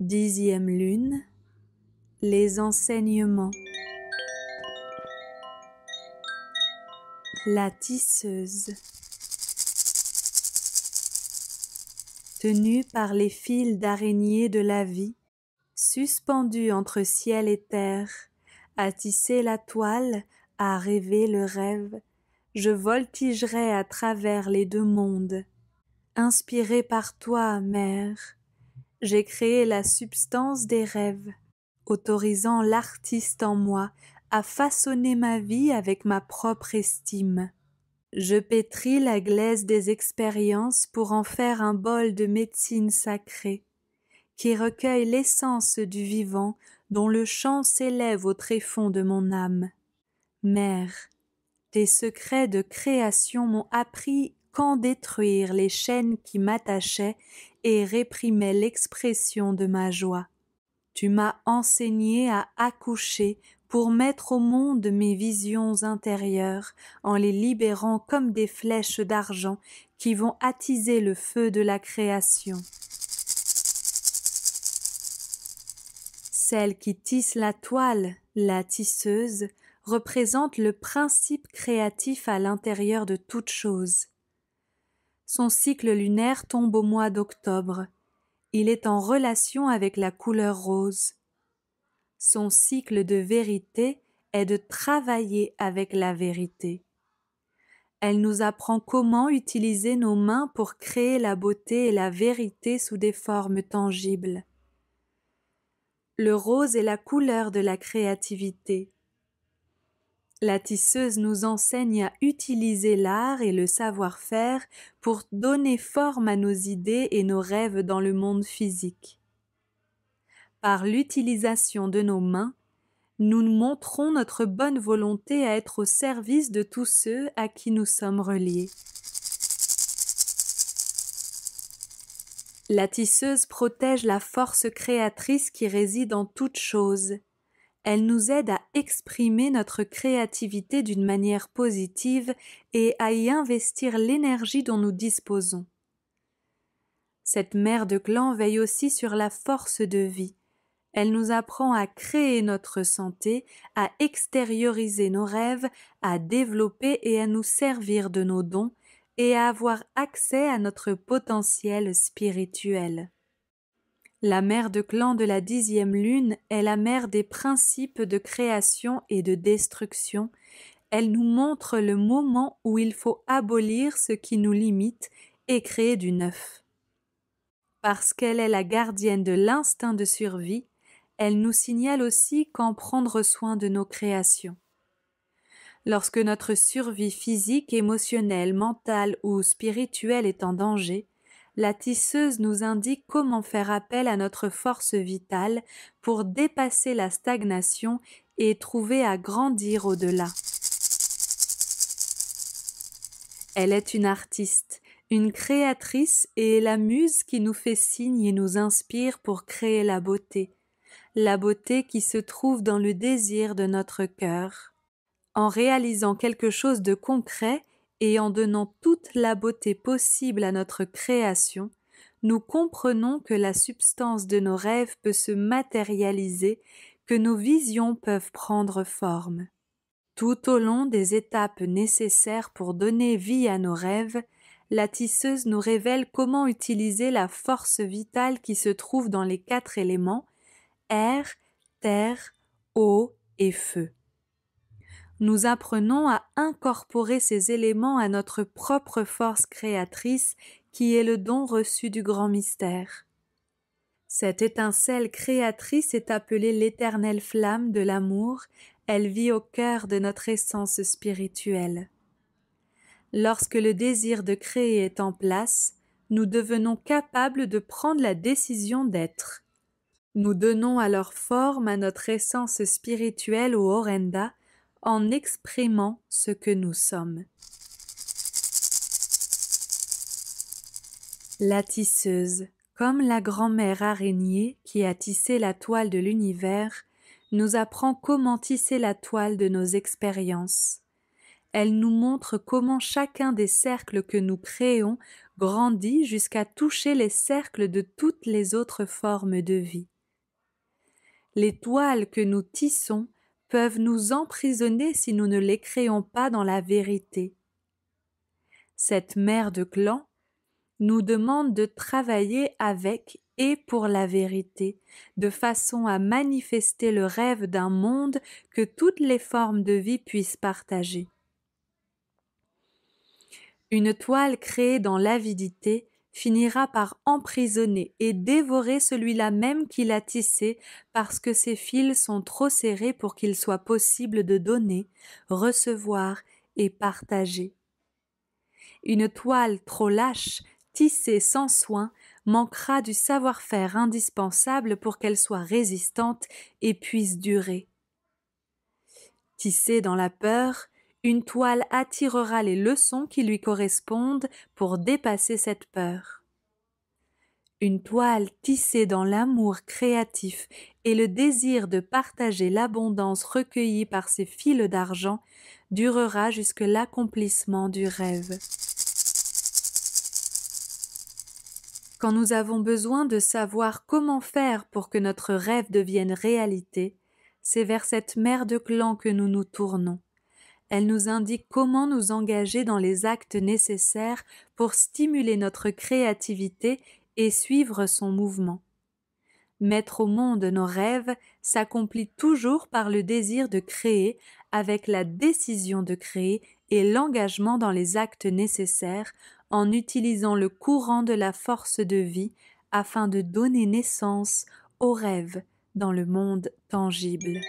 Dixième lune, les enseignements. La tisseuse. Tenue par les fils d'araignée de la vie, suspendue entre ciel et terre, à tisser la toile, à rêver le rêve, je voltigerai à travers les deux mondes. Inspirée par toi, mère, j'ai créé la substance des rêves, autorisant l'artiste en moi à façonner ma vie avec ma propre estime. Je pétris la glaise des expériences pour en faire un bol de médecine sacrée, qui recueille l'essence du vivant dont le chant s'élève au tréfonds de mon âme. Mère, tes secrets de création m'ont appris qu'en détruire les chaînes qui m'attachaient et réprimait l'expression de ma joie. Tu m'as enseigné à accoucher pour mettre au monde mes visions intérieures en les libérant comme des flèches d'argent qui vont attiser le feu de la création. Celle qui tisse la toile, la tisseuse, représente le principe créatif à l'intérieur de toute chose. Son cycle lunaire tombe au mois d'octobre. Il est en relation avec la couleur rose. Son cycle de vérité est de travailler avec la vérité. Elle nous apprend comment utiliser nos mains pour créer la beauté et la vérité sous des formes tangibles. Le rose est la couleur de la créativité. La tisseuse nous enseigne à utiliser l'art et le savoir-faire pour donner forme à nos idées et nos rêves dans le monde physique. Par l'utilisation de nos mains, nous montrons notre bonne volonté à être au service de tous ceux à qui nous sommes reliés. La tisseuse protège la force créatrice qui réside en toute chose elle nous aide à exprimer notre créativité d'une manière positive et à y investir l'énergie dont nous disposons. Cette mère de clan veille aussi sur la force de vie. Elle nous apprend à créer notre santé, à extérioriser nos rêves, à développer et à nous servir de nos dons, et à avoir accès à notre potentiel spirituel. La mère de clan de la dixième lune est la mère des principes de création et de destruction. Elle nous montre le moment où il faut abolir ce qui nous limite et créer du neuf. Parce qu'elle est la gardienne de l'instinct de survie, elle nous signale aussi qu'en prendre soin de nos créations. Lorsque notre survie physique, émotionnelle, mentale ou spirituelle est en danger, la tisseuse nous indique comment faire appel à notre force vitale pour dépasser la stagnation et trouver à grandir au-delà. Elle est une artiste, une créatrice et la muse qui nous fait signe et nous inspire pour créer la beauté, la beauté qui se trouve dans le désir de notre cœur. En réalisant quelque chose de concret, et en donnant toute la beauté possible à notre création, nous comprenons que la substance de nos rêves peut se matérialiser, que nos visions peuvent prendre forme. Tout au long des étapes nécessaires pour donner vie à nos rêves, la tisseuse nous révèle comment utiliser la force vitale qui se trouve dans les quatre éléments air, terre, eau et feu nous apprenons à incorporer ces éléments à notre propre force créatrice qui est le don reçu du grand mystère. Cette étincelle créatrice est appelée l'éternelle flamme de l'amour, elle vit au cœur de notre essence spirituelle. Lorsque le désir de créer est en place, nous devenons capables de prendre la décision d'être. Nous donnons alors forme à notre essence spirituelle ou orenda en exprimant ce que nous sommes. La tisseuse, comme la grand-mère araignée qui a tissé la toile de l'univers, nous apprend comment tisser la toile de nos expériences. Elle nous montre comment chacun des cercles que nous créons grandit jusqu'à toucher les cercles de toutes les autres formes de vie. Les toiles que nous tissons peuvent nous emprisonner si nous ne les créons pas dans la vérité. Cette mère de clan nous demande de travailler avec et pour la vérité, de façon à manifester le rêve d'un monde que toutes les formes de vie puissent partager. Une toile créée dans l'avidité finira par emprisonner et dévorer celui-là même qui l'a tissé parce que ses fils sont trop serrés pour qu'il soit possible de donner, recevoir et partager. Une toile trop lâche, tissée sans soin, manquera du savoir-faire indispensable pour qu'elle soit résistante et puisse durer. Tissée dans la peur, une toile attirera les leçons qui lui correspondent pour dépasser cette peur. Une toile tissée dans l'amour créatif et le désir de partager l'abondance recueillie par ses fils d'argent durera jusque l'accomplissement du rêve. Quand nous avons besoin de savoir comment faire pour que notre rêve devienne réalité, c'est vers cette mère de clan que nous nous tournons. Elle nous indique comment nous engager dans les actes nécessaires pour stimuler notre créativité et suivre son mouvement. Mettre au monde nos rêves s'accomplit toujours par le désir de créer avec la décision de créer et l'engagement dans les actes nécessaires en utilisant le courant de la force de vie afin de donner naissance aux rêves dans le monde tangible.